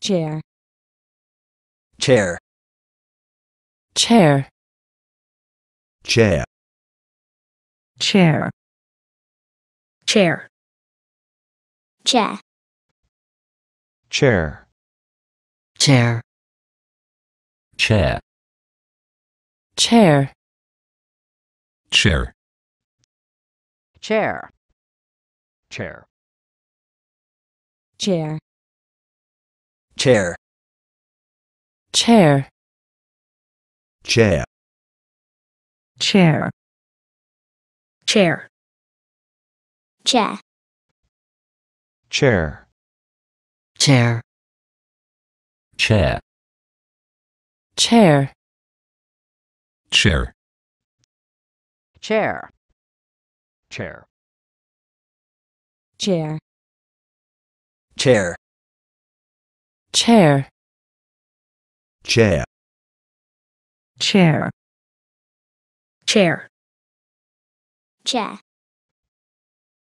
chair chair chair chair chair chair chair chair chair chair chair chair chair chair chair chair chair chair chair chair chair chair chair chair chair chair chair chair chair chair chair chair chair chair chair